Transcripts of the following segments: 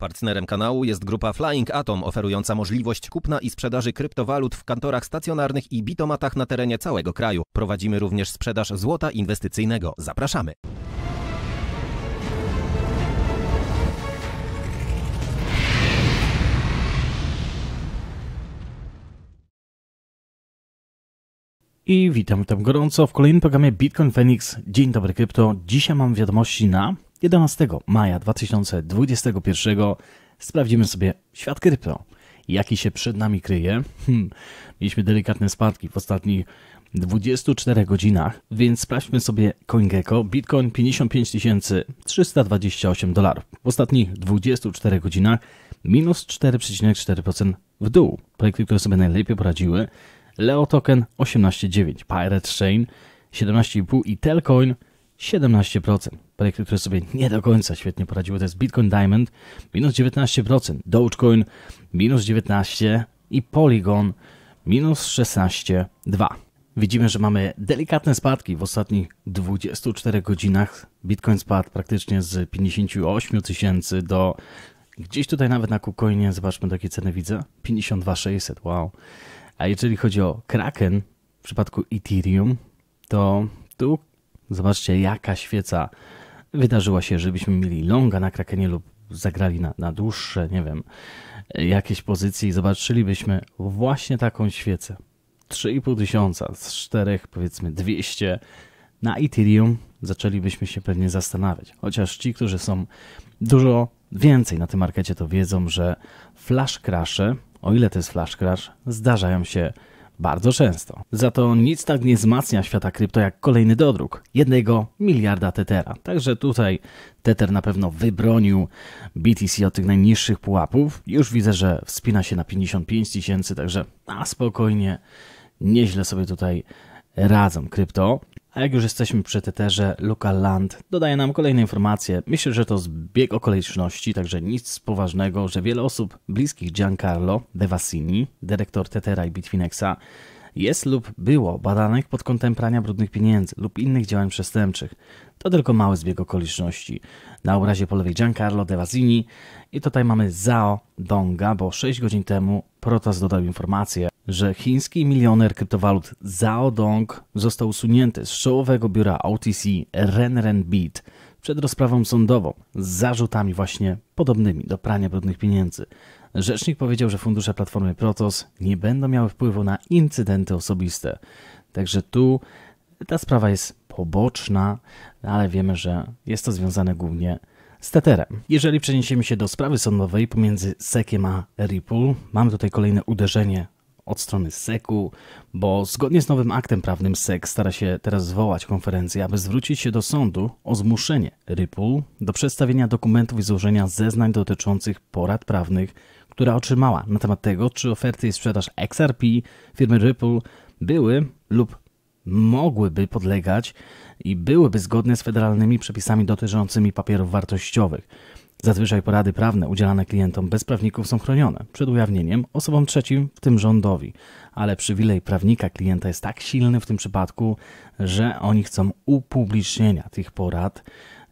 Partnerem kanału jest grupa Flying Atom oferująca możliwość kupna i sprzedaży kryptowalut w kantorach stacjonarnych i bitomatach na terenie całego kraju. Prowadzimy również sprzedaż złota inwestycyjnego. Zapraszamy! I witam tam gorąco w kolejnym programie Bitcoin Phoenix. Dzień dobry krypto. Dzisiaj mam wiadomości na 11 maja 2021 sprawdzimy sobie świat krypto. Jaki się przed nami kryje? Hmm, mieliśmy delikatne spadki w ostatnich 24 godzinach, więc sprawdźmy sobie CoinGecko. Bitcoin 55 328 dolarów. W ostatnich 24 godzinach minus 4,4% w dół. Projekty, które sobie najlepiej poradziły. Leo Token 18,9, Pirate Chain 17,5 i Telcoin 17% projekty, które sobie nie do końca świetnie poradziły, to jest Bitcoin Diamond minus 19%, Dogecoin minus 19% i Polygon minus 16,2%. Widzimy, że mamy delikatne spadki w ostatnich 24 godzinach. Bitcoin spadł praktycznie z 58 tysięcy do gdzieś tutaj nawet na KuCoinie, zobaczmy takie ceny widzę, 52,600, wow. A jeżeli chodzi o Kraken, w przypadku Ethereum, to tu zobaczcie jaka świeca wydarzyła się, żebyśmy mieli longa na Krakenie lub zagrali na, na dłuższe, nie wiem, jakieś pozycje i zobaczylibyśmy właśnie taką świecę. 3,5 tysiąca z czterech, powiedzmy 200 na Ethereum zaczęlibyśmy się pewnie zastanawiać. Chociaż ci, którzy są dużo więcej na tym markecie, to wiedzą, że flash crashe, o ile to jest flash crash, zdarzają się bardzo często. Za to nic tak nie wzmacnia świata krypto jak kolejny dodruk jednego miliarda Tetera. Także tutaj Teter na pewno wybronił BTC od tych najniższych pułapów. Już widzę, że wspina się na 55 tysięcy, także na spokojnie, nieźle sobie tutaj radzą krypto. A jak już jesteśmy przy Teterze, Luka Land dodaje nam kolejne informacje. Myślę, że to zbieg okoliczności, także nic poważnego, że wiele osób bliskich Giancarlo Devasini, dyrektor Tetera i Bitfinexa, jest lub było badanych pod kątem prania brudnych pieniędzy lub innych działań przestępczych. To tylko mały zbieg okoliczności. Na obrazie po lewej Giancarlo De Vasini i tutaj mamy Zhao Donga, bo 6 godzin temu Protas dodał informację, że chiński milioner kryptowalut Zhao Dong został usunięty z czołowego biura OTC Renrenbit przed rozprawą sądową z zarzutami właśnie podobnymi do prania brudnych pieniędzy. Rzecznik powiedział, że fundusze platformy Protos nie będą miały wpływu na incydenty osobiste. Także tu ta sprawa jest poboczna, ale wiemy, że jest to związane głównie z Tetherem. Jeżeli przeniesiemy się do sprawy sądowej pomiędzy Sekiem a Ripple, mamy tutaj kolejne uderzenie od strony SEC-u, bo zgodnie z nowym aktem prawnym SEC stara się teraz zwołać konferencję, aby zwrócić się do sądu o zmuszenie Ripple do przedstawienia dokumentów i złożenia zeznań dotyczących porad prawnych która otrzymała na temat tego, czy oferty i sprzedaż XRP firmy Ripple były lub mogłyby podlegać i byłyby zgodne z federalnymi przepisami dotyczącymi papierów wartościowych. Zazwyczaj porady prawne udzielane klientom bez prawników są chronione przed ujawnieniem osobom trzecim, w tym rządowi, ale przywilej prawnika klienta jest tak silny w tym przypadku, że oni chcą upublicznienia tych porad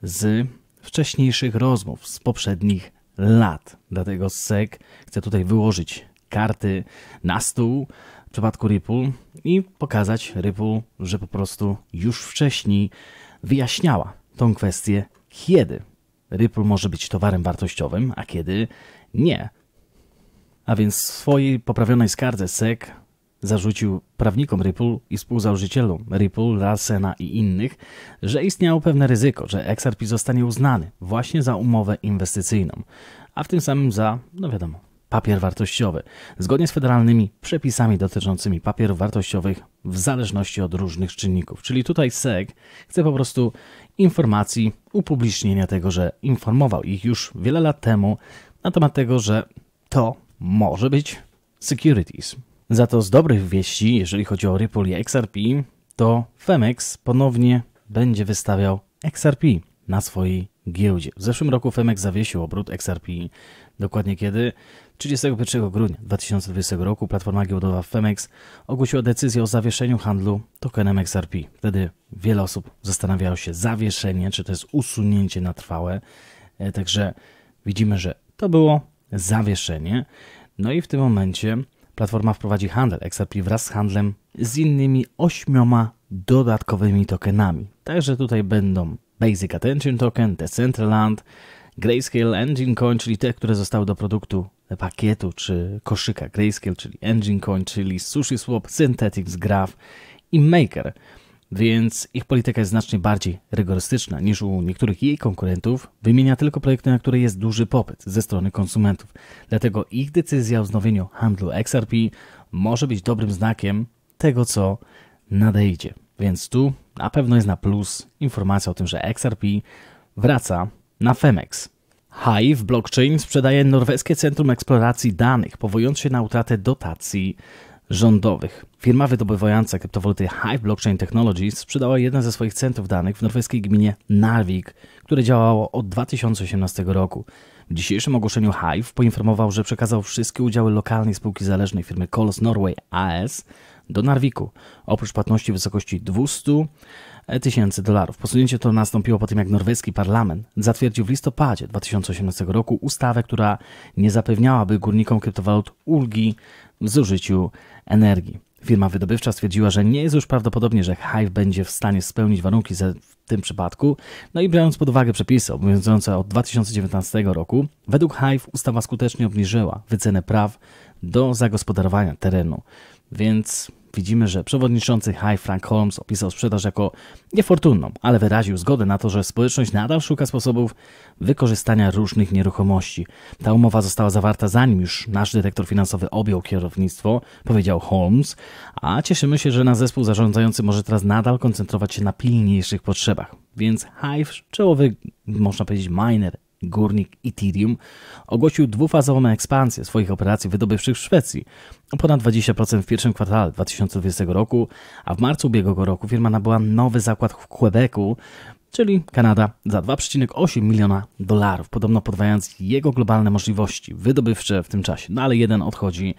z wcześniejszych rozmów z poprzednich lat. Dlatego SEC chce tutaj wyłożyć karty na stół w przypadku Ripple i pokazać Ripple, że po prostu już wcześniej wyjaśniała tą kwestię, kiedy Ripple może być towarem wartościowym, a kiedy nie. A więc w swojej poprawionej skardze SEC Zarzucił prawnikom Ripple i współzałożycielom Ripple, Larsena i innych, że istniało pewne ryzyko, że XRP zostanie uznany właśnie za umowę inwestycyjną, a w tym samym za, no wiadomo, papier wartościowy, zgodnie z federalnymi przepisami dotyczącymi papierów wartościowych w zależności od różnych czynników. Czyli tutaj SEC chce po prostu informacji, upublicznienia tego, że informował ich już wiele lat temu na temat tego, że to może być securities, za to z dobrych wieści, jeżeli chodzi o Ripple i XRP, to Femex ponownie będzie wystawiał XRP na swojej giełdzie. W zeszłym roku Femex zawiesił obrót XRP. Dokładnie kiedy? 31 grudnia 2020 roku platforma giełdowa Femex ogłosiła decyzję o zawieszeniu handlu tokenem XRP. Wtedy wiele osób zastanawiało się zawieszenie, czy to jest usunięcie na trwałe. E, także widzimy, że to było zawieszenie. No i w tym momencie Platforma wprowadzi handel XRP wraz z handlem z innymi ośmioma dodatkowymi tokenami. Także tutaj będą Basic Attention Token, Decentraland, Grayscale Engine Coin, czyli te, które zostały do produktu pakietu czy koszyka Grayscale, czyli Engine Coin, czyli SushiSwap, Synthetix Graph i Maker więc ich polityka jest znacznie bardziej rygorystyczna niż u niektórych jej konkurentów, wymienia tylko projekty, na które jest duży popyt ze strony konsumentów. Dlatego ich decyzja o wznowieniu handlu XRP może być dobrym znakiem tego, co nadejdzie. Więc tu na pewno jest na plus informacja o tym, że XRP wraca na Femex. Hive Blockchain sprzedaje norweskie Centrum Eksploracji Danych, powołując się na utratę dotacji rządowych. Firma wydobywająca kryptowaluty Hive Blockchain Technologies sprzedała jedne ze swoich centrów danych w norweskiej gminie Narvik, które działało od 2018 roku. W dzisiejszym ogłoszeniu Hive poinformował, że przekazał wszystkie udziały lokalnej spółki zależnej firmy Colos Norway AS do Narwiku, oprócz płatności w wysokości 200 tysięcy dolarów. Posunięcie to nastąpiło po tym, jak norweski parlament zatwierdził w listopadzie 2018 roku ustawę, która nie zapewniałaby górnikom kryptowalut ulgi zużyciu energii. Firma wydobywcza stwierdziła, że nie jest już prawdopodobnie, że Hive będzie w stanie spełnić warunki w tym przypadku. No i biorąc pod uwagę przepisy obowiązujące od 2019 roku, według Hive ustawa skutecznie obniżyła wycenę praw do zagospodarowania terenu. Więc widzimy, że przewodniczący High Frank Holmes opisał sprzedaż jako niefortunną, ale wyraził zgodę na to, że społeczność nadal szuka sposobów wykorzystania różnych nieruchomości. Ta umowa została zawarta zanim już nasz dyrektor finansowy objął kierownictwo, powiedział Holmes, a cieszymy się, że nasz zespół zarządzający może teraz nadal koncentrować się na pilniejszych potrzebach. Więc Hive, czołowy, można powiedzieć, miner Górnik Ethereum ogłosił dwufazową ekspansję swoich operacji wydobywczych w Szwecji o ponad 20% w pierwszym kwartale 2020 roku, a w marcu ubiegłego roku firma nabyła nowy zakład w Quebecu, czyli Kanada, za 2,8 miliona dolarów, podobno podwajając jego globalne możliwości wydobywcze w tym czasie. No ale jeden odchodzi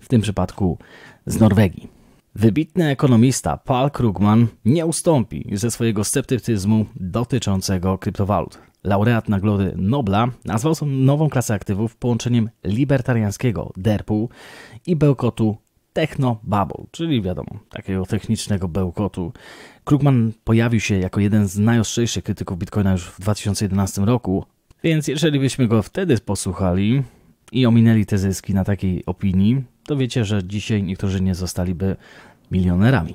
w tym przypadku z Norwegii. Wybitny ekonomista Paul Krugman nie ustąpi ze swojego sceptycyzmu dotyczącego kryptowalut laureat Nagrody Nobla, nazwał nową klasę aktywów połączeniem libertariańskiego derpu i bełkotu techno bubble, czyli wiadomo, takiego technicznego bełkotu. Krugman pojawił się jako jeden z najostrzejszych krytyków Bitcoina już w 2011 roku, więc jeżeli byśmy go wtedy posłuchali i ominęli te zyski na takiej opinii, to wiecie, że dzisiaj niektórzy nie zostaliby milionerami.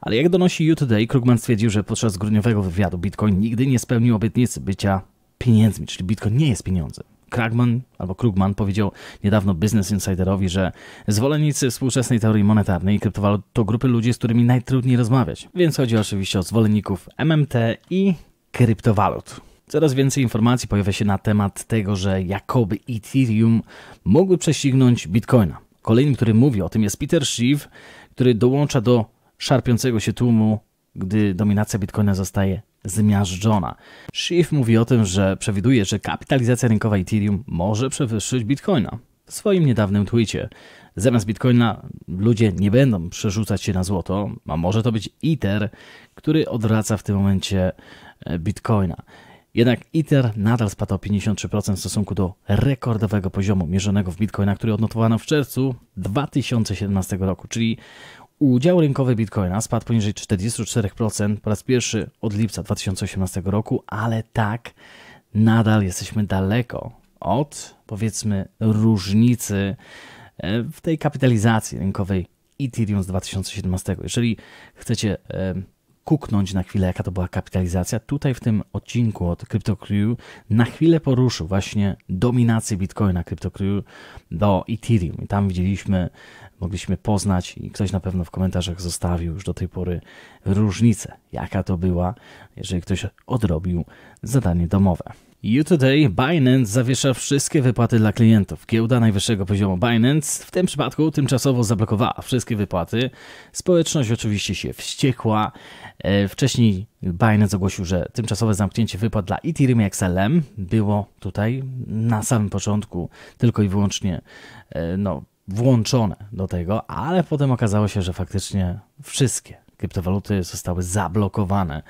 Ale jak donosi U-Today, Krugman stwierdził, że podczas grudniowego wywiadu Bitcoin nigdy nie spełnił obietnicy bycia pieniędzmi, czyli Bitcoin nie jest pieniądzem. Krugman albo Krugman powiedział niedawno Business Insiderowi, że zwolennicy współczesnej teorii monetarnej i kryptowalut to grupy ludzi, z którymi najtrudniej rozmawiać. Więc chodzi oczywiście o zwolenników MMT i kryptowalut. Coraz więcej informacji pojawia się na temat tego, że jakoby Ethereum mogły prześcignąć Bitcoina. Kolejnym, który mówi o tym jest Peter Schiff, który dołącza do szarpiącego się tłumu, gdy dominacja bitcoina zostaje zmiażdżona. Schiff mówi o tym, że przewiduje, że kapitalizacja rynkowa Ethereum może przewyższyć bitcoina. W swoim niedawnym twecie. Zamiast bitcoina ludzie nie będą przerzucać się na złoto, a może to być Ether, który odwraca w tym momencie e, bitcoina. Jednak Ether nadal spadł o 53% w stosunku do rekordowego poziomu mierzonego w bitcoina, który odnotowano w czerwcu 2017 roku, czyli Udział rynkowy Bitcoina spadł poniżej 44% po raz pierwszy od lipca 2018 roku, ale tak, nadal jesteśmy daleko od powiedzmy różnicy e, w tej kapitalizacji rynkowej Ethereum z 2017. Jeżeli chcecie kuknąć na chwilę, jaka to była kapitalizacja, tutaj w tym odcinku od CryptoCrew na chwilę poruszył właśnie dominację Bitcoina CryptoCrew do Ethereum. I tam widzieliśmy mogliśmy poznać i ktoś na pewno w komentarzach zostawił już do tej pory różnicę, jaka to była, jeżeli ktoś odrobił zadanie domowe. You Today Binance zawiesza wszystkie wypłaty dla klientów. Giełda najwyższego poziomu Binance w tym przypadku tymczasowo zablokowała wszystkie wypłaty. Społeczność oczywiście się wściekła. E, wcześniej Binance ogłosił, że tymczasowe zamknięcie wypłat dla Ethereum i XLM było tutaj na samym początku tylko i wyłącznie e, no, włączone do tego, ale potem okazało się, że faktycznie wszystkie kryptowaluty zostały zablokowane.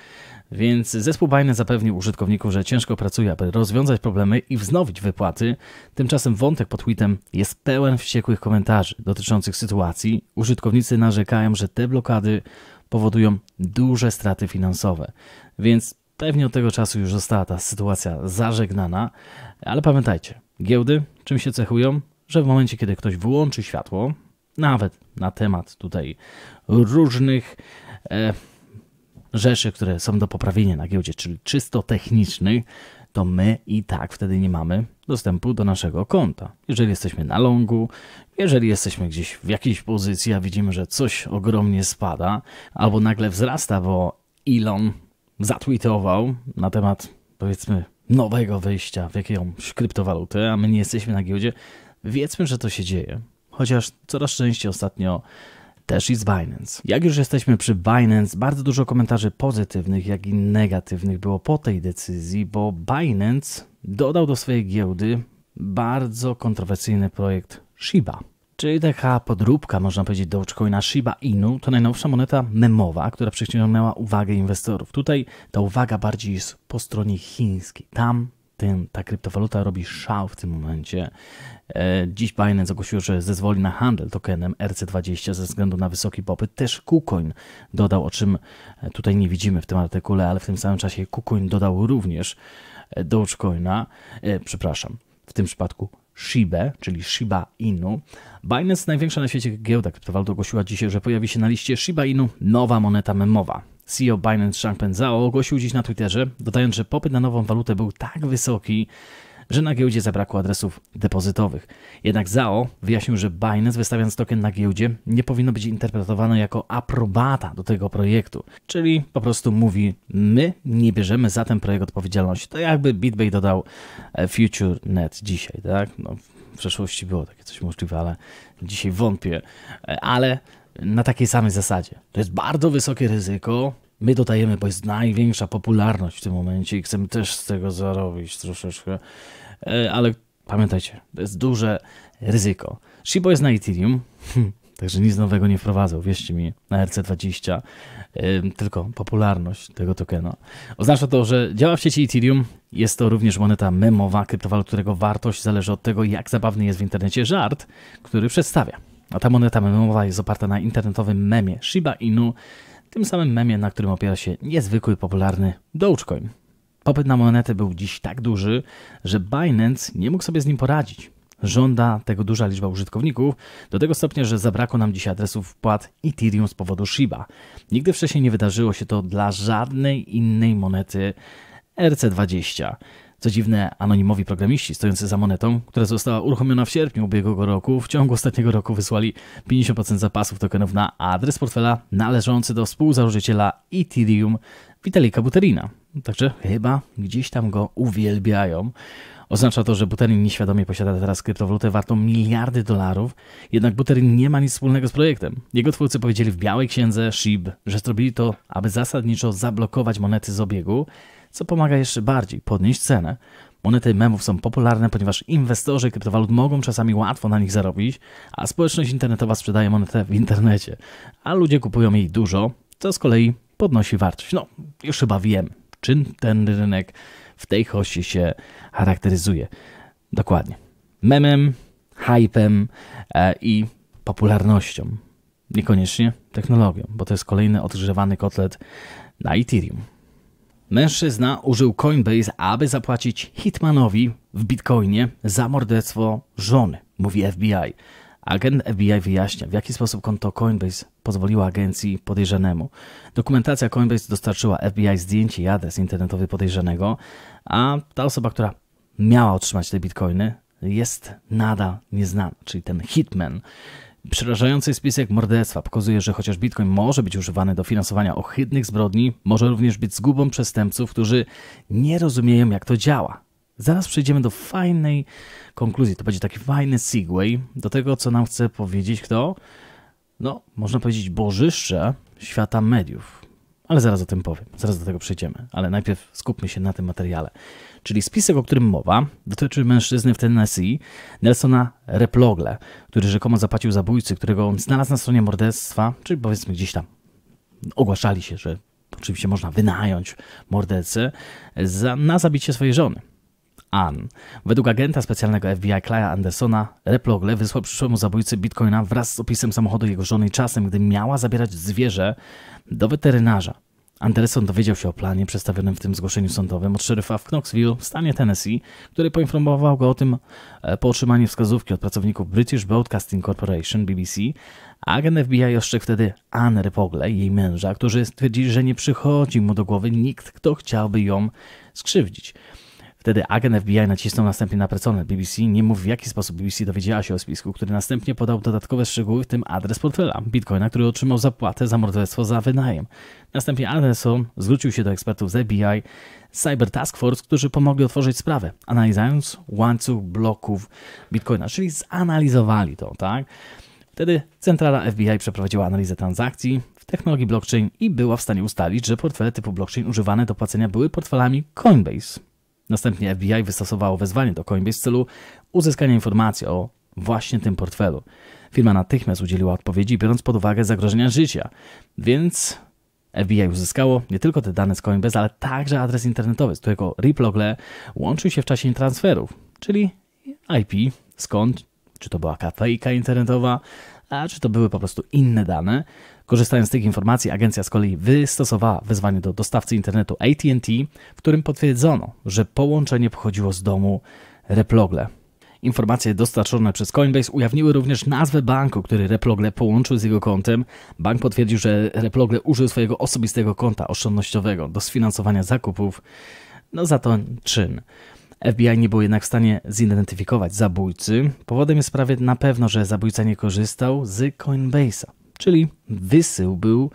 Więc zespół Binance zapewnił użytkowników, że ciężko pracuje, aby rozwiązać problemy i wznowić wypłaty. Tymczasem wątek pod tweetem jest pełen wściekłych komentarzy dotyczących sytuacji. Użytkownicy narzekają, że te blokady powodują duże straty finansowe. Więc pewnie od tego czasu już została ta sytuacja zażegnana. Ale pamiętajcie, giełdy czym się cechują? że w momencie, kiedy ktoś wyłączy światło, nawet na temat tutaj różnych e, rzeczy, które są do poprawienia na giełdzie, czyli czysto technicznych, to my i tak wtedy nie mamy dostępu do naszego konta. Jeżeli jesteśmy na longu, jeżeli jesteśmy gdzieś w jakiejś pozycji, a widzimy, że coś ogromnie spada, albo nagle wzrasta, bo Elon zatweetował na temat powiedzmy nowego wyjścia w jakąś kryptowalutę, a my nie jesteśmy na giełdzie, Wiedzmy, że to się dzieje, chociaż coraz częściej ostatnio też i z Binance. Jak już jesteśmy przy Binance, bardzo dużo komentarzy pozytywnych, jak i negatywnych było po tej decyzji, bo Binance dodał do swojej giełdy bardzo kontrowersyjny projekt Shiba. Czyli taka podróbka, można powiedzieć, Dogecoina Shiba Inu to najnowsza moneta memowa, która przyciągnęła uwagę inwestorów. Tutaj ta uwaga bardziej jest po stronie chińskiej. Tam ten, ta kryptowaluta robi szał w tym momencie. E, dziś Binance ogłosił, że zezwoli na handel tokenem RC20 ze względu na wysoki popyt. Też KuCoin dodał, o czym e, tutaj nie widzimy w tym artykule, ale w tym samym czasie KuCoin dodał również e, Dogecoina, przepraszam, w tym przypadku Shibę, czyli Shiba Inu. Binance, największa na świecie giełda kryptowalut, ogłosiła dzisiaj, że pojawi się na liście Shiba Inu nowa moneta memowa. CEO Binance Changpeng Zhao ogłosił dziś na Twitterze, dodając, że popyt na nową walutę był tak wysoki, że na giełdzie zabrakło adresów depozytowych. Jednak Zao wyjaśnił, że Binance wystawiając token na giełdzie nie powinno być interpretowane jako aprobata do tego projektu. Czyli po prostu mówi, my nie bierzemy za ten projekt odpowiedzialności. To jakby BitBay dodał e, FutureNet dzisiaj, tak? No, w przeszłości było takie coś możliwe, ale dzisiaj wątpię. E, ale na takiej samej zasadzie. To jest bardzo wysokie ryzyko. My dodajemy, bo jest największa popularność w tym momencie i chcemy też z tego zarobić troszeczkę, e, ale pamiętajcie, to jest duże ryzyko. Shibo jest na Ethereum, także nic nowego nie wprowadzał, wierzcie mi, na RC20, e, tylko popularność tego tokena. Oznacza to, że działa w sieci Ethereum, jest to również moneta memowa, kryptowalut, którego wartość zależy od tego, jak zabawny jest w internecie żart, który przedstawia. A ta moneta memowa jest oparta na internetowym memie Shiba Inu, tym samym memie, na którym opiera się niezwykły popularny Dogecoin. Popyt na monety był dziś tak duży, że Binance nie mógł sobie z nim poradzić. Żąda tego duża liczba użytkowników, do tego stopnia, że zabrakło nam dzisiaj adresów wpłat Ethereum z powodu Shiba. Nigdy wcześniej nie wydarzyło się to dla żadnej innej monety RC20. Co dziwne, anonimowi programiści stojący za monetą, która została uruchomiona w sierpniu ubiegłego roku, w ciągu ostatniego roku wysłali 50% zapasów tokenów na adres portfela należący do współzałożyciela Ethereum Witalika Buterina. Także chyba gdzieś tam go uwielbiają. Oznacza to, że Buterin nieświadomie posiada teraz kryptowalutę wartą miliardy dolarów, jednak Buterin nie ma nic wspólnego z projektem. Jego twórcy powiedzieli w Białej Księdze SHIB, że zrobili to, aby zasadniczo zablokować monety z obiegu, co pomaga jeszcze bardziej podnieść cenę. Monety memów są popularne, ponieważ inwestorzy kryptowalut mogą czasami łatwo na nich zarobić, a społeczność internetowa sprzedaje monetę w internecie, a ludzie kupują jej dużo, co z kolei podnosi wartość. No, już chyba wiem, czym ten rynek w tej hoście się charakteryzuje. Dokładnie. Memem, hypem e, i popularnością. Niekoniecznie technologią, bo to jest kolejny odgrzewany kotlet na Ethereum. Mężczyzna użył Coinbase, aby zapłacić Hitmanowi w Bitcoinie za morderstwo żony, mówi FBI. Agent FBI wyjaśnia, w jaki sposób konto Coinbase pozwoliło agencji podejrzanemu. Dokumentacja Coinbase dostarczyła FBI zdjęcie i adres internetowy podejrzanego, a ta osoba, która miała otrzymać te bitcoiny, jest nadal nieznana, czyli ten hitman. Przerażający spisek morderstwa pokazuje, że chociaż bitcoin może być używany do finansowania ohydnych zbrodni, może również być zgubą przestępców, którzy nie rozumieją, jak to działa. Zaraz przejdziemy do fajnej konkluzji. To będzie taki fajny segue do tego, co nam chce powiedzieć kto? No, można powiedzieć, bożyszcze świata mediów ale zaraz o tym powiem, zaraz do tego przejdziemy, ale najpierw skupmy się na tym materiale. Czyli spisek, o którym mowa, dotyczy mężczyzny w Tennessee, Nelsona Replogle, który rzekomo zapłacił zabójcy, którego znalazł na stronie morderstwa, czyli powiedzmy gdzieś tam ogłaszali się, że oczywiście można wynająć mordercę za, na zabicie swojej żony. Ann. Według agenta specjalnego FBI Clyda Andersona, Replogle wysłał przyszłemu zabójcy bitcoina wraz z opisem samochodu jego żony i czasem, gdy miała zabierać zwierzę do weterynarza. Anderson dowiedział się o planie przedstawionym w tym zgłoszeniu sądowym od szeryfa w Knoxville w stanie Tennessee, który poinformował go o tym e, po otrzymaniu wskazówki od pracowników British Broadcasting Corporation BBC. Agent FBI ostrzegł wtedy Anne Pogle, jej męża, którzy stwierdzili, że nie przychodzi mu do głowy nikt, kto chciałby ją skrzywdzić. Wtedy agent FBI nacisnął następnie na personel BBC, nie mówi w jaki sposób BBC dowiedziała się o spisku, który następnie podał dodatkowe szczegóły, w tym adres portfela Bitcoina, który otrzymał zapłatę za morderstwo za wynajem. Następnie Anderson zwrócił się do ekspertów z FBI Cyber Task Force, którzy pomogli otworzyć sprawę, analizując łańcuch bloków Bitcoina, czyli zanalizowali to, tak? Wtedy centrala FBI przeprowadziła analizę transakcji w technologii blockchain i była w stanie ustalić, że portfele typu blockchain używane do płacenia były portfelami Coinbase. Następnie FBI wystosowało wezwanie do Coinbase w celu uzyskania informacji o właśnie tym portfelu. Firma natychmiast udzieliła odpowiedzi, biorąc pod uwagę zagrożenia życia, więc FBI uzyskało nie tylko te dane z Coinbase, ale także adres internetowy, z którego Riplogle łączył się w czasie transferów, czyli IP, skąd, czy to była kafejka internetowa, a czy to były po prostu inne dane, Korzystając z tych informacji, agencja z kolei wystosowała wezwanie do dostawcy internetu ATT, w którym potwierdzono, że połączenie pochodziło z domu Replogle. Informacje dostarczone przez Coinbase ujawniły również nazwę banku, który Replogle połączył z jego kontem. Bank potwierdził, że Replogle użył swojego osobistego konta oszczędnościowego do sfinansowania zakupów. No za to czyn. FBI nie był jednak w stanie zidentyfikować zabójcy. Powodem jest prawie na pewno, że zabójca nie korzystał z Coinbase'a. Czyli wysył był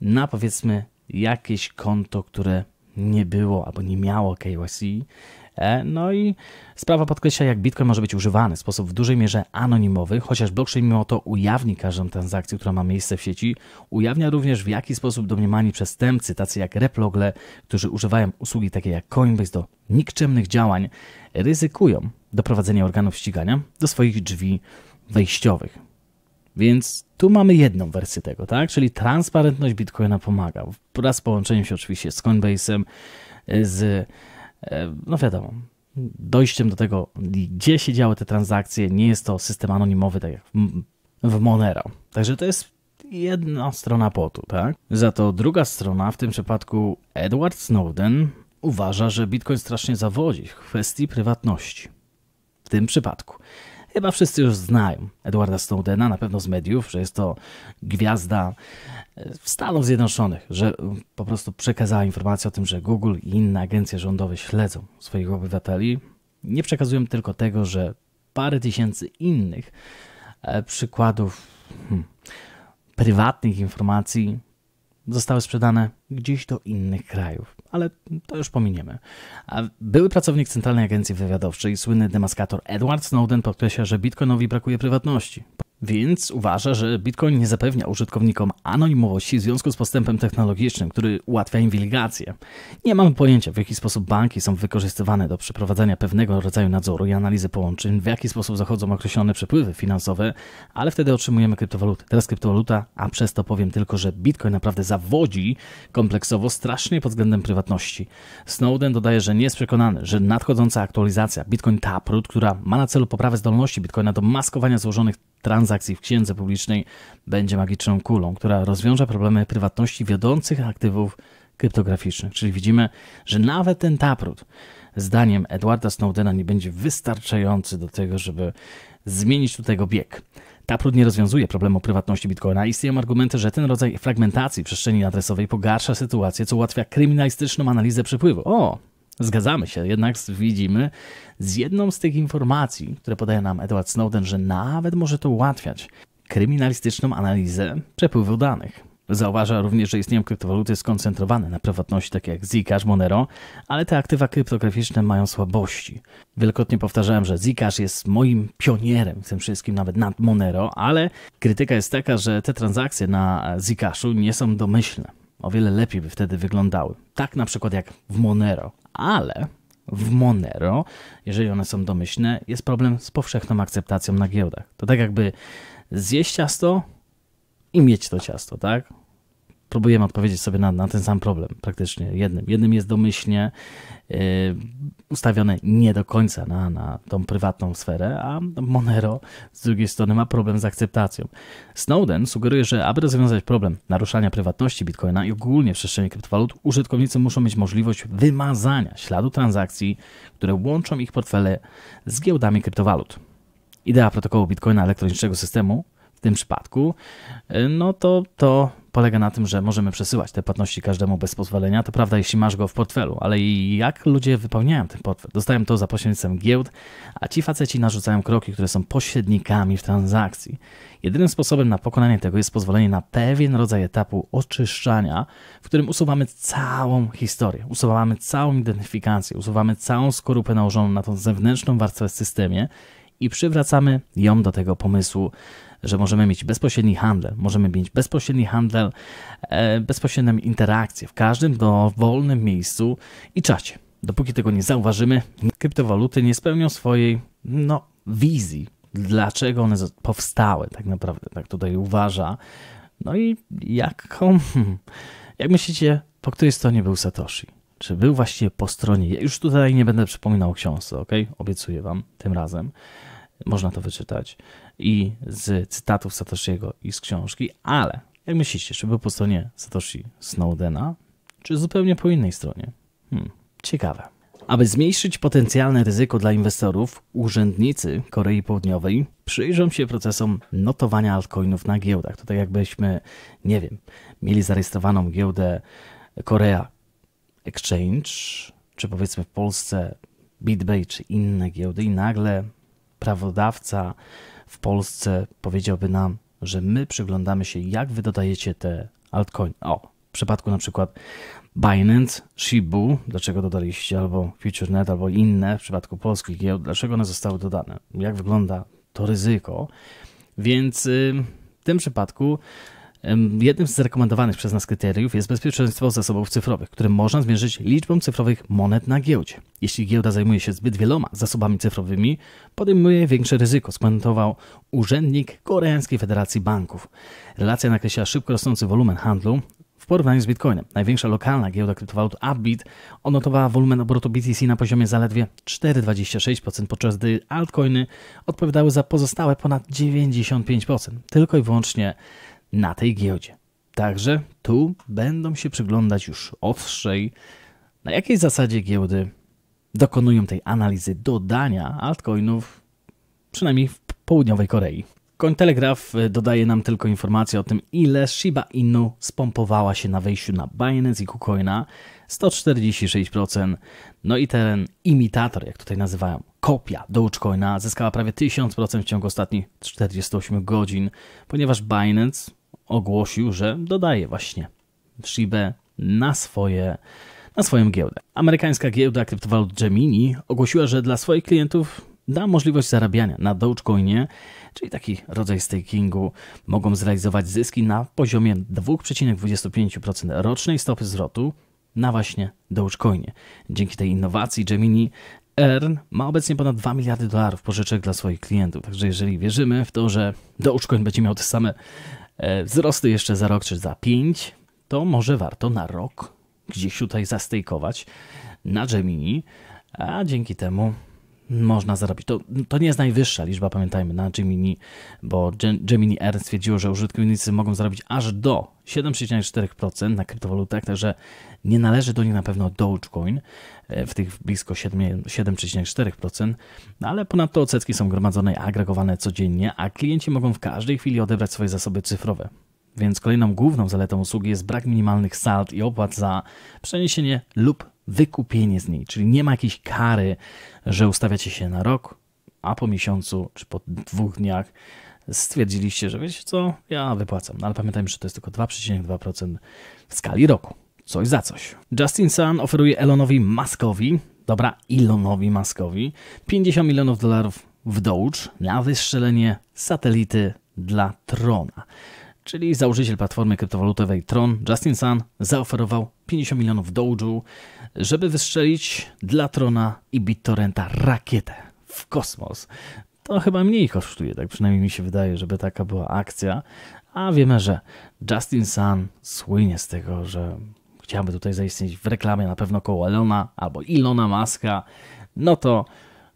na powiedzmy jakieś konto, które nie było albo nie miało KYC. E, no i sprawa podkreśla, jak Bitcoin może być używany w sposób w dużej mierze anonimowy, chociaż blockchain mimo to ujawni każdą transakcję, która ma miejsce w sieci, ujawnia również w jaki sposób domniemani przestępcy, tacy jak replogle, którzy używają usługi takie jak Coinbase do nikczemnych działań, ryzykują doprowadzenie organów ścigania do swoich drzwi wejściowych. Więc tu mamy jedną wersję tego, tak? Czyli transparentność Bitcoina pomaga. Wraz z połączeniem się oczywiście z Coinbase'em, e, z, e, no wiadomo, dojściem do tego, gdzie się działy te transakcje. Nie jest to system anonimowy, tak jak w Monero. Także to jest jedna strona potu, tak? Za to druga strona, w tym przypadku Edward Snowden, uważa, że Bitcoin strasznie zawodzi w kwestii prywatności. W tym przypadku. Chyba wszyscy już znają Edwarda Snowdena, na pewno z mediów, że jest to gwiazda e, Stanów Zjednoczonych, że po prostu przekazała informację o tym, że Google i inne agencje rządowe śledzą swoich obywateli. Nie przekazują tylko tego, że parę tysięcy innych e, przykładów hmm, prywatnych informacji zostały sprzedane gdzieś do innych krajów ale to już pominiemy. Były pracownik Centralnej Agencji Wywiadowczej, słynny demaskator Edward Snowden podkreśla, że Bitcoinowi brakuje prywatności więc uważa, że Bitcoin nie zapewnia użytkownikom anonimowości w związku z postępem technologicznym, który ułatwia im wiligację. Nie mamy pojęcia, w jaki sposób banki są wykorzystywane do przeprowadzania pewnego rodzaju nadzoru i analizy połączeń, w jaki sposób zachodzą określone przepływy finansowe, ale wtedy otrzymujemy kryptowalutę. Teraz kryptowaluta, a przez to powiem tylko, że Bitcoin naprawdę zawodzi kompleksowo strasznie pod względem prywatności. Snowden dodaje, że nie jest przekonany, że nadchodząca aktualizacja Bitcoin Taproot, która ma na celu poprawę zdolności Bitcoina do maskowania złożonych transakcji w księdze publicznej będzie magiczną kulą, która rozwiąże problemy prywatności wiodących aktywów kryptograficznych. Czyli widzimy, że nawet ten taprut, zdaniem Edwarda Snowdena, nie będzie wystarczający do tego, żeby zmienić tutaj jego bieg. Taprut nie rozwiązuje problemu prywatności Bitcoina. Istnieją argumenty, że ten rodzaj fragmentacji przestrzeni adresowej pogarsza sytuację, co ułatwia kryminalistyczną analizę przepływu. O, Zgadzamy się, jednak widzimy z jedną z tych informacji, które podaje nam Edward Snowden, że nawet może to ułatwiać kryminalistyczną analizę przepływu danych. Zauważa również, że istnieją kryptowaluty skoncentrowane na prywatności, takie jak Zcash, Monero, ale te aktywa kryptograficzne mają słabości. Wielokrotnie powtarzałem, że Zcash jest moim pionierem w tym wszystkim, nawet nad Monero, ale krytyka jest taka, że te transakcje na Zcashu nie są domyślne. O wiele lepiej by wtedy wyglądały. Tak na przykład jak w Monero ale w Monero, jeżeli one są domyślne, jest problem z powszechną akceptacją na giełdach. To tak jakby zjeść ciasto i mieć to ciasto, tak? Próbujemy odpowiedzieć sobie na, na ten sam problem praktycznie jednym. Jednym jest domyślnie, yy, ustawione nie do końca na, na tą prywatną sferę, a Monero z drugiej strony ma problem z akceptacją. Snowden sugeruje, że aby rozwiązać problem naruszania prywatności Bitcoina i ogólnie w przestrzeni kryptowalut, użytkownicy muszą mieć możliwość wymazania śladu transakcji, które łączą ich portfele z giełdami kryptowalut. Idea protokołu Bitcoina elektronicznego systemu w tym przypadku, no to to polega na tym, że możemy przesyłać te płatności każdemu bez pozwolenia. To prawda, jeśli masz go w portfelu, ale jak ludzie wypełniają ten portfel? Dostają to za pośrednictwem giełd, a ci faceci narzucają kroki, które są pośrednikami w transakcji. Jedynym sposobem na pokonanie tego jest pozwolenie na pewien rodzaj etapu oczyszczania, w którym usuwamy całą historię, usuwamy całą identyfikację, usuwamy całą skorupę nałożoną na tą zewnętrzną warstwę w systemie i przywracamy ją do tego pomysłu że możemy mieć bezpośredni handel, możemy mieć bezpośredni handel, e, bezpośrednią interakcję w każdym dowolnym miejscu i czasie. Dopóki tego nie zauważymy, kryptowaluty nie spełnią swojej no, wizji, dlaczego one powstały tak naprawdę, tak tutaj uważa. No i jaką, hmm, jak myślicie, po której stronie był Satoshi? Czy był właściwie po stronie? Ja już tutaj nie będę przypominał książce, ok? Obiecuję wam tym razem. Można to wyczytać i z cytatów Satoshiego i z książki, ale jak myślicie, czy był po stronie Satoshi Snowdena, czy zupełnie po innej stronie? Hmm, ciekawe. Aby zmniejszyć potencjalne ryzyko dla inwestorów, urzędnicy Korei Południowej przyjrzą się procesom notowania altcoinów na giełdach. To tak jakbyśmy, nie wiem, mieli zarejestrowaną giełdę Korea Exchange, czy powiedzmy w Polsce BitBay, czy inne giełdy i nagle prawodawca w Polsce powiedziałby nam, że my przyglądamy się, jak wy dodajecie te altcoiny. O, w przypadku na przykład Binance, Shibu, dlaczego dodaliście, albo FutureNet, albo inne w przypadku polskich giełd, dlaczego one zostały dodane, jak wygląda to ryzyko. Więc y, w tym przypadku Jednym z rekomendowanych przez nas kryteriów jest bezpieczeństwo zasobów cyfrowych, które można zmierzyć liczbą cyfrowych monet na giełdzie. Jeśli giełda zajmuje się zbyt wieloma zasobami cyfrowymi, podejmuje większe ryzyko, skomentował urzędnik Koreańskiej Federacji Banków. Relacja nakreśla szybko rosnący wolumen handlu, w porównaniu z Bitcoinem, największa lokalna giełda kryptowalut Upbit odnotowała wolumen obrotu BTC na poziomie zaledwie 4,26%, podczas gdy altcoiny odpowiadały za pozostałe ponad 95%. Tylko i wyłącznie na tej giełdzie. Także tu będą się przyglądać już ostrzej, na jakiej zasadzie giełdy dokonują tej analizy dodania altcoinów, przynajmniej w południowej Korei. Cointelegraph e, dodaje nam tylko informację o tym, ile Shiba Inu spompowała się na wejściu na Binance i KuCoina 146%. No i ten imitator, jak tutaj nazywają, kopia Dogecoina zyskała prawie 1000% w ciągu ostatnich 48 godzin, ponieważ Binance ogłosił, że dodaje właśnie Shibę na swoje na swoją giełdę. Amerykańska giełda kryptowalut Gemini ogłosiła, że dla swoich klientów da możliwość zarabiania na Dogecoinie, czyli taki rodzaj stakingu, mogą zrealizować zyski na poziomie 2,25% rocznej stopy zwrotu na właśnie Dogecoinie. Dzięki tej innowacji Gemini Earn ma obecnie ponad 2 miliardy dolarów pożyczek dla swoich klientów. Także jeżeli wierzymy w to, że Dogecoin będzie miał te same E, wzrosty jeszcze za rok czy za pięć, to może warto na rok gdzieś tutaj zastejkować na Gemini, a dzięki temu można zarobić. To, to nie jest najwyższa liczba, pamiętajmy, na Gemini, bo Gemini R stwierdziło, że użytkownicy mogą zarobić aż do 7,4% na kryptowalutach, także nie należy do nich na pewno Dogecoin e, w tych blisko 7,4%, no ale ponadto odsetki są gromadzone i agregowane codziennie, a klienci mogą w każdej chwili odebrać swoje zasoby cyfrowe. Więc kolejną główną zaletą usługi jest brak minimalnych sald i opłat za przeniesienie lub wykupienie z niej, czyli nie ma jakiejś kary, że ustawiacie się na rok, a po miesiącu czy po dwóch dniach stwierdziliście, że wiecie co, ja wypłacam. No ale pamiętajmy, że to jest tylko 2,2% w skali roku. Coś za coś. Justin Sun oferuje Elonowi Muskowi, dobra, Elonowi Muskowi, 50 milionów dolarów w dołcz na wystrzelenie satelity dla Trona czyli założyciel platformy kryptowalutowej Tron, Justin Sun, zaoferował 50 milionów dołu, żeby wystrzelić dla Trona i BitTorrenta rakietę w kosmos. To chyba mniej kosztuje, tak przynajmniej mi się wydaje, żeby taka była akcja. A wiemy, że Justin Sun słynie z tego, że chciałby tutaj zaistnieć w reklamie na pewno koło Elona albo Ilona Maska. No to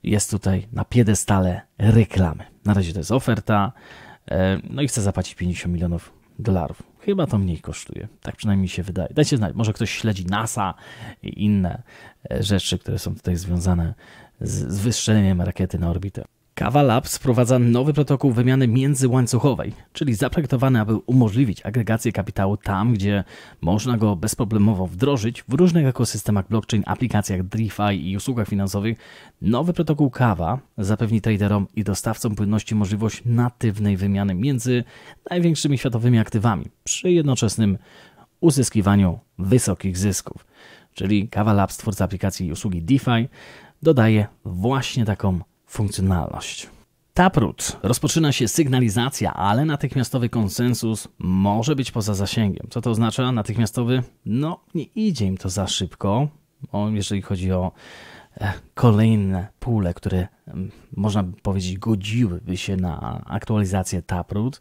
jest tutaj na piedestale reklamy. Na razie to jest oferta. E, no i chce zapłacić 50 milionów dolarów. Chyba to mniej kosztuje. Tak przynajmniej się wydaje. Dajcie znać, może ktoś śledzi NASA i inne e, rzeczy, które są tutaj związane z, z wystrzeleniem rakiety na orbitę. Kava Labs wprowadza nowy protokół wymiany międzyłańcuchowej, czyli zaprojektowany, aby umożliwić agregację kapitału tam, gdzie można go bezproblemowo wdrożyć w różnych ekosystemach blockchain, aplikacjach DeFi i usługach finansowych. Nowy protokół Kava zapewni traderom i dostawcom płynności możliwość natywnej wymiany między największymi światowymi aktywami przy jednoczesnym uzyskiwaniu wysokich zysków. Czyli Kava Labs twórca aplikacji i usługi DeFi, dodaje właśnie taką funkcjonalność. Taproot rozpoczyna się sygnalizacja, ale natychmiastowy konsensus może być poza zasięgiem. Co to oznacza? Natychmiastowy? No, nie idzie im to za szybko, o, jeżeli chodzi o e, kolejne pule, które mm, można by powiedzieć godziłyby się na aktualizację Taproot.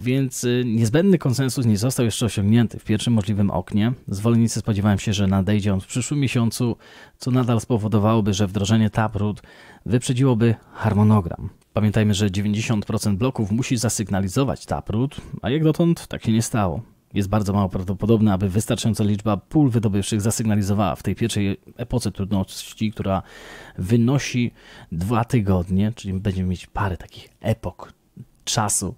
Więc y, niezbędny konsensus nie został jeszcze osiągnięty w pierwszym możliwym oknie. Zwolennicy spodziewałem się, że nadejdzie on w przyszłym miesiącu, co nadal spowodowałoby, że wdrożenie Taproot wyprzedziłoby harmonogram. Pamiętajmy, że 90% bloków musi zasygnalizować Taproot, a jak dotąd tak się nie stało. Jest bardzo mało prawdopodobne, aby wystarczająca liczba pól wydobywczych zasygnalizowała w tej pierwszej epoce trudności, która wynosi dwa tygodnie, czyli będziemy mieć parę takich epok czasu,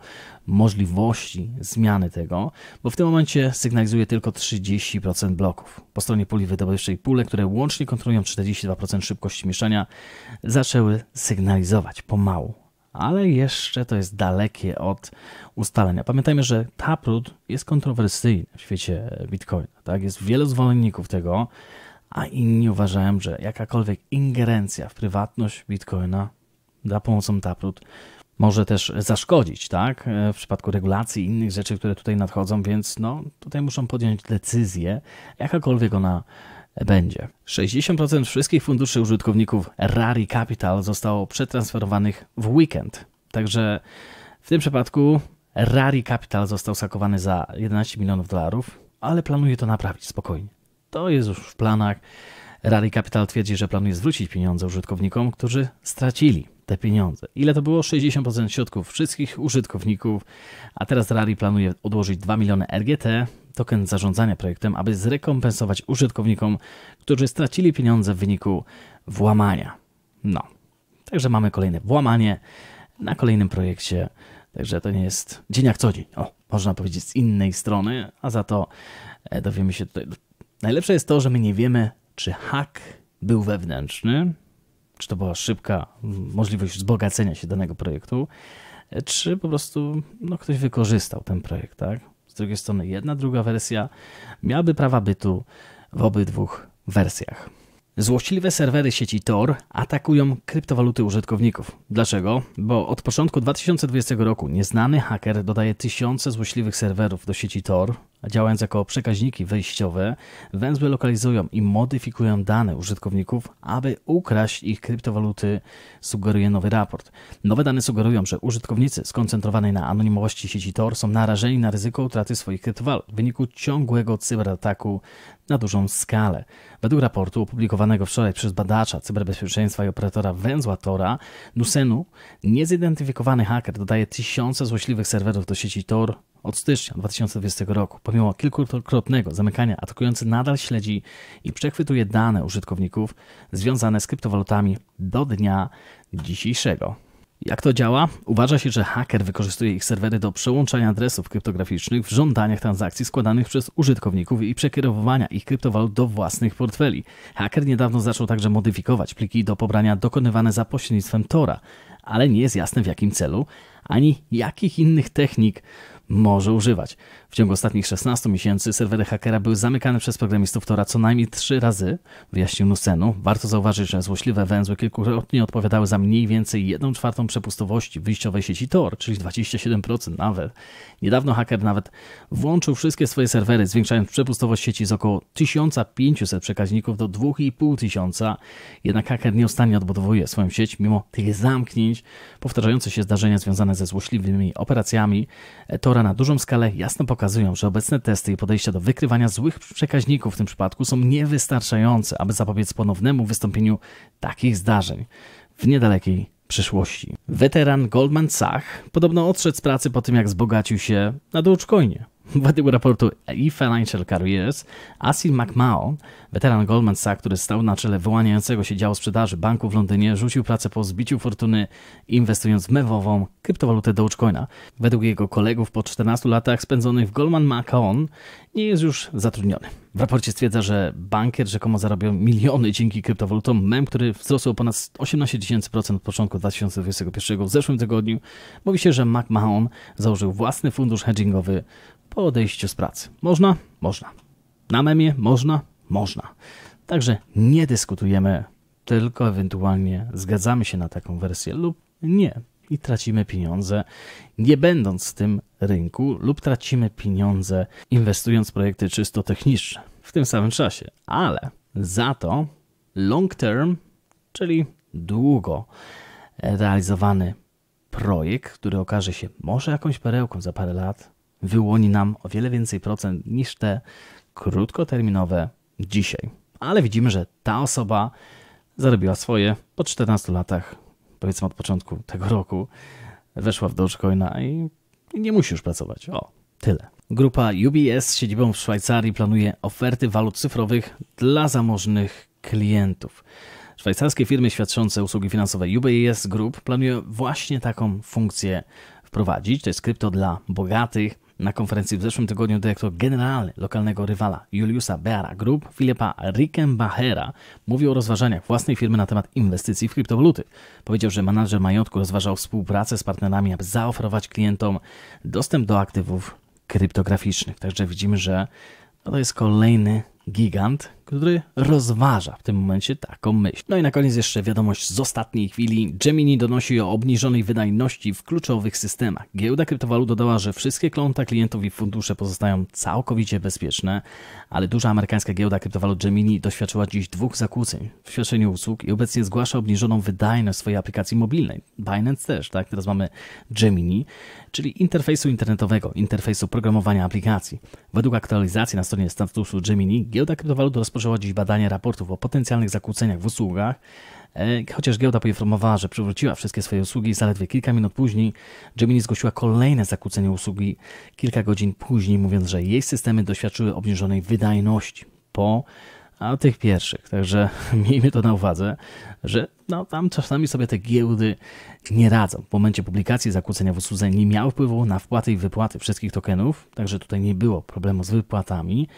możliwości zmiany tego, bo w tym momencie sygnalizuje tylko 30% bloków. Po stronie puli wydobywczej pule, które łącznie kontrolują 42% szybkości mieszania, zaczęły sygnalizować pomału. Ale jeszcze to jest dalekie od ustalenia. Pamiętajmy, że Taproot jest kontrowersyjny w świecie Bitcoina. Tak? Jest wielu zwolenników tego, a inni uważają, że jakakolwiek ingerencja w prywatność Bitcoina za pomocą Taproot może też zaszkodzić, tak? E, w przypadku regulacji i innych rzeczy, które tutaj nadchodzą, więc no, tutaj muszą podjąć decyzję, jakakolwiek ona będzie. 60% wszystkich funduszy użytkowników Rari Capital zostało przetransferowanych w weekend. Także w tym przypadku Rari Capital został sakowany za 11 milionów dolarów, ale planuje to naprawić spokojnie. To jest już w planach. Rari Capital twierdzi, że planuje zwrócić pieniądze użytkownikom, którzy stracili te pieniądze. Ile to było? 60% środków wszystkich użytkowników, a teraz Rari planuje odłożyć 2 miliony RGT, token zarządzania projektem, aby zrekompensować użytkownikom, którzy stracili pieniądze w wyniku włamania. No, także mamy kolejne włamanie na kolejnym projekcie, także to nie jest dzień jak co dzień, o, można powiedzieć z innej strony, a za to e, dowiemy się tutaj. Najlepsze jest to, że my nie wiemy, czy hak był wewnętrzny, czy to była szybka możliwość wzbogacenia się danego projektu, czy po prostu no, ktoś wykorzystał ten projekt, tak? Z drugiej strony jedna, druga wersja miałaby prawa bytu w obydwu wersjach. Złośliwe serwery sieci Tor atakują kryptowaluty użytkowników. Dlaczego? Bo od początku 2020 roku nieznany haker dodaje tysiące złośliwych serwerów do sieci Tor, Działając jako przekaźniki wejściowe, węzły lokalizują i modyfikują dane użytkowników, aby ukraść ich kryptowaluty, sugeruje nowy raport. Nowe dane sugerują, że użytkownicy skoncentrowani na anonimowości sieci Tor są narażeni na ryzyko utraty swoich kryptowalut w wyniku ciągłego cyberataku na dużą skalę. Według raportu opublikowanego wczoraj przez badacza cyberbezpieczeństwa i operatora węzła Tora, Nusenu, niezidentyfikowany haker dodaje tysiące złośliwych serwerów do sieci Tor od stycznia 2020 roku, pomimo kilkukrotnego zamykania, atakujący nadal śledzi i przechwytuje dane użytkowników związane z kryptowalutami do dnia dzisiejszego. Jak to działa? Uważa się, że haker wykorzystuje ich serwery do przełączania adresów kryptograficznych w żądaniach transakcji składanych przez użytkowników i przekierowywania ich kryptowalut do własnych portfeli. Haker niedawno zaczął także modyfikować pliki do pobrania dokonywane za pośrednictwem Tora, ale nie jest jasne w jakim celu, ani jakich innych technik może używać. W ciągu ostatnich 16 miesięcy serwery hakera były zamykane przez programistów Tora co najmniej 3 razy, wyjaśnił Nusenu. Warto zauważyć, że złośliwe węzły kilkukrotnie odpowiadały za mniej więcej 1 czwartą przepustowości wyjściowej sieci Tor, czyli 27% nawet. Niedawno haker nawet włączył wszystkie swoje serwery, zwiększając przepustowość sieci z około 1500 przekaźników do 2500. Jednak haker nieustannie odbudowuje swoją sieć mimo tych zamknięć. Powtarzające się zdarzenia związane z ze złośliwymi operacjami Tora na dużą skalę jasno pokazują, że obecne testy i podejścia do wykrywania złych przekaźników w tym przypadku są niewystarczające, aby zapobiec ponownemu wystąpieniu takich zdarzeń w niedalekiej przyszłości. Weteran Goldman Sachs podobno odszedł z pracy po tym, jak zbogacił się na dołczkoinie. Według raportu e-Financial Careers, Asil McMahon, weteran Goldman Sachs, który stał na czele wyłaniającego się działu sprzedaży banku w Londynie, rzucił pracę po zbiciu fortuny, inwestując w mewową kryptowalutę Dogecoina. Według jego kolegów po 14 latach spędzonych w Goldman Macon nie jest już zatrudniony. W raporcie stwierdza, że bankier rzekomo zarobił miliony dzięki kryptowalutom MEM, który wzrosł o ponad 18 tysięcy procent od początku 2021. W zeszłym tygodniu mówi się, że McMahon założył własny fundusz hedgingowy po odejściu z pracy. Można? Można. Na memie? Można? Można. Także nie dyskutujemy, tylko ewentualnie zgadzamy się na taką wersję lub nie i tracimy pieniądze, nie będąc w tym rynku, lub tracimy pieniądze inwestując w projekty czysto techniczne w tym samym czasie. Ale za to long term, czyli długo realizowany projekt, który okaże się może jakąś perełką za parę lat, wyłoni nam o wiele więcej procent niż te krótkoterminowe dzisiaj. Ale widzimy, że ta osoba zarobiła swoje po 14 latach, powiedzmy od początku tego roku, weszła w Dogecoina i nie musi już pracować. O, tyle. Grupa UBS z siedzibą w Szwajcarii planuje oferty walut cyfrowych dla zamożnych klientów. Szwajcarskie firmy świadczące usługi finansowe UBS Group planuje właśnie taką funkcję wprowadzić. To jest krypto dla bogatych na konferencji w zeszłym tygodniu dyrektor generalny lokalnego rywala Juliusa Beara Group, Filipa Rickenbachera, mówił o rozważaniach własnej firmy na temat inwestycji w kryptowaluty. Powiedział, że manager majątku rozważał współpracę z partnerami, aby zaoferować klientom dostęp do aktywów kryptograficznych. Także widzimy, że no to jest kolejny gigant, który rozważa w tym momencie taką myśl. No i na koniec jeszcze wiadomość z ostatniej chwili. Gemini donosi o obniżonej wydajności w kluczowych systemach. Giełda kryptowalut dodała, że wszystkie konta klientów i fundusze pozostają całkowicie bezpieczne, ale duża amerykańska giełda kryptowalut Gemini doświadczyła dziś dwóch zakłóceń w świadczeniu usług i obecnie zgłasza obniżoną wydajność swojej aplikacji mobilnej. Binance też, tak? Teraz mamy Gemini, czyli interfejsu internetowego, interfejsu programowania aplikacji. Według aktualizacji na stronie statusu Gemini, giełda kryptowalut rozpoczęła rozpoczęło dziś badanie raportów o potencjalnych zakłóceniach w usługach. E, chociaż giełda poinformowała, że przywróciła wszystkie swoje usługi, zaledwie kilka minut później Gemini zgłosiła kolejne zakłócenie usługi kilka godzin później, mówiąc, że jej systemy doświadczyły obniżonej wydajności po a tych pierwszych. Także miejmy to na uwadze, że no, tam czasami sobie te giełdy nie radzą. W momencie publikacji zakłócenia w usłudze nie miały wpływu na wpłaty i wypłaty wszystkich tokenów, także tutaj nie było problemu z wypłatami.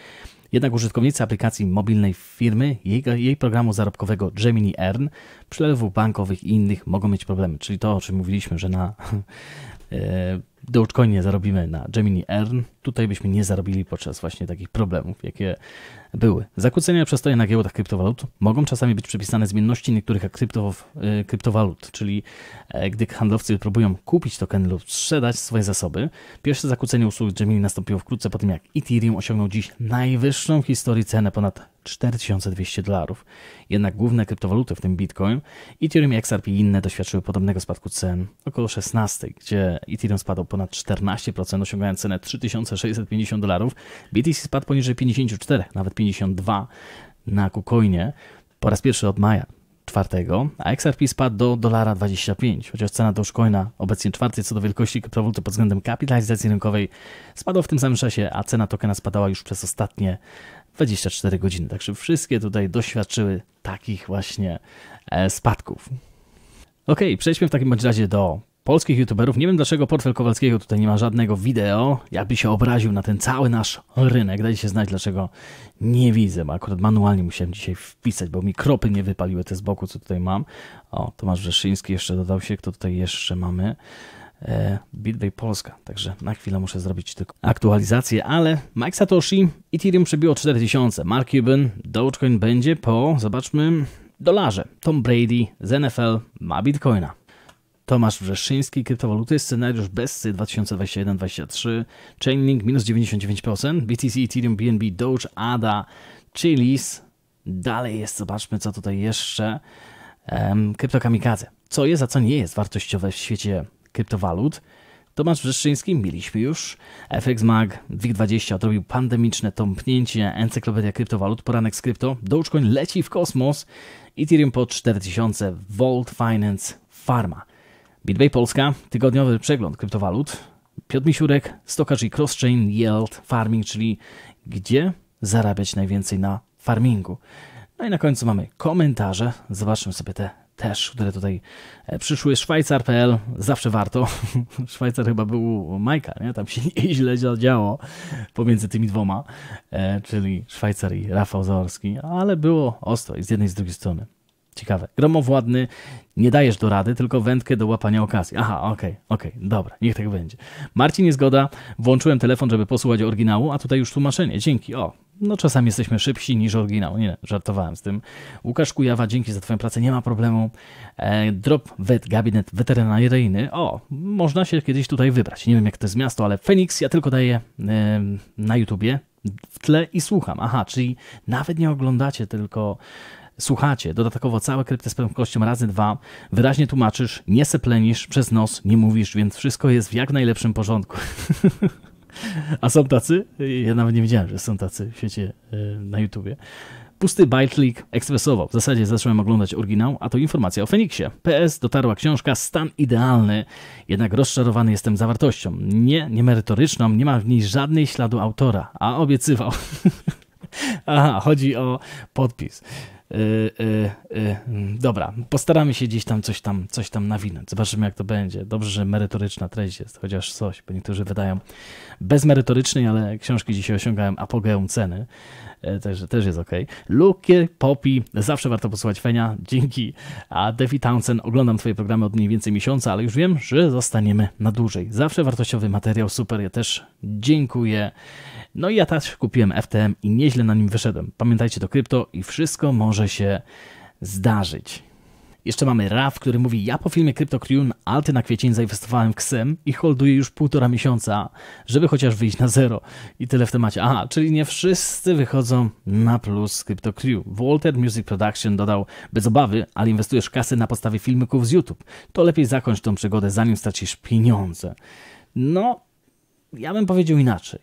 Jednak użytkownicy aplikacji mobilnej firmy, jej, jej programu zarobkowego Gemini Earn, przelewów bankowych i innych mogą mieć problemy. Czyli to, o czym mówiliśmy, że na e, Dogecoinie zarobimy na Gemini Earn, tutaj byśmy nie zarobili podczas właśnie takich problemów, jakie były. Zakłócenia przestoje na giełdach kryptowalut mogą czasami być przypisane zmienności niektórych e, kryptowalut, czyli e, gdy handlowcy próbują kupić token lub sprzedać swoje zasoby. Pierwsze zakłócenie usług Gemini nastąpiło wkrótce po tym, jak Ethereum osiągnął dziś najwyższą w historii cenę ponad 4200 dolarów. Jednak główne kryptowaluty, w tym Bitcoin, Ethereum jak XRP i inne doświadczyły podobnego spadku cen około 16, gdzie Ethereum spadł ponad 14%, osiągając cenę 3650 dolarów. BTC spadł poniżej 54, nawet 50 52 na Kukojnie po raz pierwszy od maja czwartego, a XRP spadł do dolara 25, chociaż cena Dogecoina obecnie czwartej co do wielkości kryptowaluty pod względem kapitalizacji rynkowej spadła w tym samym czasie, a cena tokena spadała już przez ostatnie 24 godziny. Także wszystkie tutaj doświadczyły takich właśnie e, spadków. Ok, przejdźmy w takim razie do polskich youtuberów. Nie wiem dlaczego Portfel Kowalskiego tutaj nie ma żadnego wideo. Jakby się obraził na ten cały nasz rynek. Dajcie się znać dlaczego nie widzę, bo akurat manualnie musiałem dzisiaj wpisać, bo mi kropy nie wypaliły te z boku, co tutaj mam. O, Tomasz Rzeszyński jeszcze dodał się, kto tutaj jeszcze mamy. E, Bitway Polska, także na chwilę muszę zrobić tylko aktualizację, ale Mike Satoshi Ethereum przebiło 4000, Mark Cuban, Dogecoin będzie po, zobaczmy, dolarze. Tom Brady z NFL ma Bitcoina. Tomasz Wrzeszyński, kryptowaluty, scenariusz Bessy 2021-23, Chainlink minus 99%, BTC, Ethereum, BNB, Doge, ADA, Chilis. Dalej jest, zobaczmy co tutaj jeszcze. Um, kryptokamikadze. Co jest, a co nie jest wartościowe w świecie kryptowalut? Tomasz Wrzeszyński, mieliśmy już. FX Mag, WIG20 odrobił pandemiczne tąpnięcie, encyklopedia kryptowalut, poranek z krypto, Dogecoin leci w kosmos, Ethereum po 4000, Volt Finance, Pharma. Bitbay Polska, tygodniowy przegląd kryptowalut. Piotr Misiurek, Stokarz i Crosschain, Yield, Farming, czyli gdzie zarabiać najwięcej na farmingu. No i na końcu mamy komentarze. Zobaczmy sobie te też, które tutaj e, przyszły. Szwajcar.pl, zawsze warto. Szwajcar chyba był Majka, nie? Tam się nieźle działo pomiędzy tymi dwoma, e, czyli Szwajcar i Rafał Zaorski, ale było ostro i z jednej i z drugiej strony. Ciekawe. Gromowładny nie dajesz do rady, tylko wędkę do łapania okazji. Aha, okej, okay, okej, okay, dobra, niech tak będzie. Marcin nie zgoda, włączyłem telefon, żeby posłuchać oryginału, a tutaj już tłumaczenie, dzięki, o. No czasami jesteśmy szybsi niż oryginał, nie, żartowałem z tym. Łukasz Kujawa, dzięki za twoją pracę, nie ma problemu. E, drop Vet, gabinet weterynaryjny, o, można się kiedyś tutaj wybrać. Nie wiem jak to jest miasto, ale Phoenix ja tylko daję e, na YouTubie w tle i słucham. Aha, czyli nawet nie oglądacie, tylko słuchacie. Dodatkowo całe krypty z prędkością razy dwa. Wyraźnie tłumaczysz, nie seplenisz, przez nos nie mówisz, więc wszystko jest w jak najlepszym porządku. A są tacy? Ja nawet nie wiedziałem, że są tacy w świecie e, na YouTubie. Pusty leak ekspresowo. W zasadzie zacząłem oglądać oryginał, a to informacja o Feniksie. PS dotarła książka Stan idealny, jednak rozczarowany jestem zawartością. Nie, niemerytoryczną, nie ma w niej żadnej śladu autora, a obiecywał. Aha, chodzi o podpis. Y, y, y, mm, dobra, postaramy się gdzieś tam coś tam, coś tam nawinąć. Zobaczymy, jak to będzie. Dobrze, że merytoryczna treść jest, chociaż coś, bo niektórzy wydają bezmerytorycznej, ale książki dzisiaj osiągają apogeum ceny także też jest ok. Luke Popi, zawsze warto posłuchać Fenia, dzięki. A Devi Townsend, oglądam twoje programy od mniej więcej miesiąca, ale już wiem, że zostaniemy na dłużej. Zawsze wartościowy materiał, super, ja też dziękuję. No i ja też kupiłem FTM i nieźle na nim wyszedłem. Pamiętajcie, to krypto i wszystko może się zdarzyć. Jeszcze mamy Raf, który mówi, ja po filmie Crypto Crewn alty na kwiecień zainwestowałem w KSEM i holduję już półtora miesiąca, żeby chociaż wyjść na zero. I tyle w temacie. Aha, czyli nie wszyscy wychodzą na plus z Walter Music Production dodał, bez obawy, ale inwestujesz kasy na podstawie filmików z YouTube. To lepiej zakończ tą przygodę, zanim stracisz pieniądze. No, ja bym powiedział inaczej.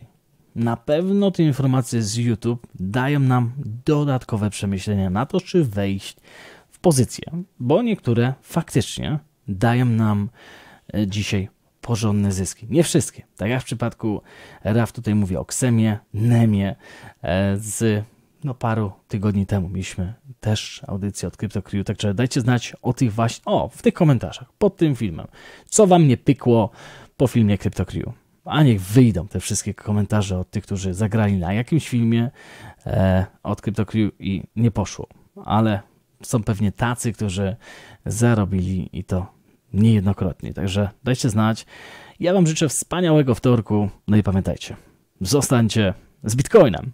Na pewno te informacje z YouTube dają nam dodatkowe przemyślenia na to, czy wejść pozycje, bo niektóre faktycznie dają nam e, dzisiaj porządne zyski. Nie wszystkie. Tak jak w przypadku RAF, tutaj mówię o Ksemie, Nemie e, z no, paru tygodni temu mieliśmy też audycję od CryptoCrew, także dajcie znać o tych właśnie, o, w tych komentarzach pod tym filmem, co wam nie pykło po filmie CryptoCrew. A niech wyjdą te wszystkie komentarze od tych, którzy zagrali na jakimś filmie e, od CryptoCrew i nie poszło. Ale są pewnie tacy, którzy zarobili i to niejednokrotnie. Także dajcie znać. Ja Wam życzę wspaniałego wtorku. No i pamiętajcie, zostańcie z Bitcoinem.